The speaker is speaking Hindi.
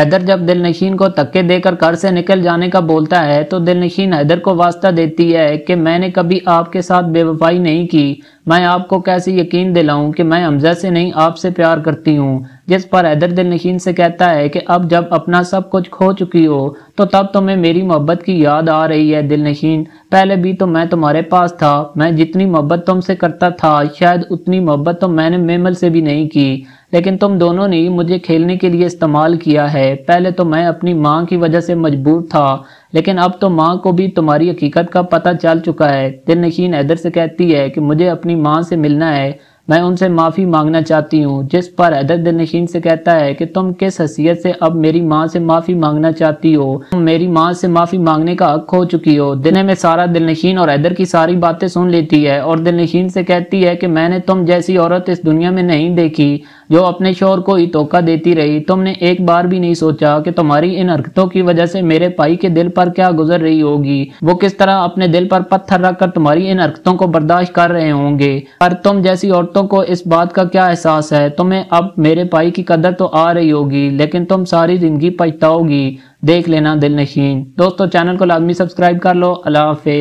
हैदर जब दिलनशीन को तक्के देकर घर से निकल जाने का बोलता है तो दिलनशीन हैदर को वास्ता देती है कि मैंने कभी आपके साथ बेवफाई नहीं की मैं आपको कैसे यकीन दिलाऊं कि मैं हमजा से नहीं आपसे प्यार करती हूँ जिस पर हैदर दिल नशीन से कहता है कि अब जब अपना सब कुछ खो चुकी हो तो तब तुम्हें मेरी मोहब्बत की याद आ रही है दिल नशीन पहले भी तो मैं तुम्हारे पास था मैं जितनी मोहब्बत तुमसे करता था शायद उतनी मोहब्बत तो मैंने मेमल से भी नहीं की लेकिन तुम दोनों ने मुझे खेलने के लिए इस्तेमाल किया है पहले तो मैं अपनी माँ की वजह से मजबूर था लेकिन अब तो माँ को भी तुम्हारी हकीकत का पता चल चुका है दिल नशीन हैदर से कहती है कि मुझे अपनी माँ से मिलना है मैं उनसे माफ़ी मांगना चाहती हूँ जिस पर हैदर दिल नशीन से कहता है कि तुम किस हसीियत से अब मेरी माँ से माफ़ी मांगना चाहती हो तुम मेरी माँ से माफ़ी मांगने का हक हो चुकी हो दिन में सारा दिल नशीन और हैदर की सारी बातें सुन लेती है और दिल नशीन से कहती है कि मैंने तुम जैसी औरत इस दुनिया में नहीं देखी जो अपने शोर को ही धोखा देती रही तुमने एक बार भी नहीं सोचा कि तुम्हारी इन हरकतों की वजह से मेरे भाई के दिल पर क्या गुजर रही होगी वो किस तरह अपने दिल पर पत्थर रखकर तुम्हारी इन हरकतों को बर्दाश्त कर रहे होंगे पर तुम जैसी औरतों को इस बात का क्या एहसास है तुम्हें अब मेरे भाई की कदर तो आ रही होगी लेकिन तुम सारी जिंदगी पछताओगी देख लेना दिल नशीन दोस्तों चैनल को लाजमी सब्सक्राइब कर लो अल्लाह हाफिज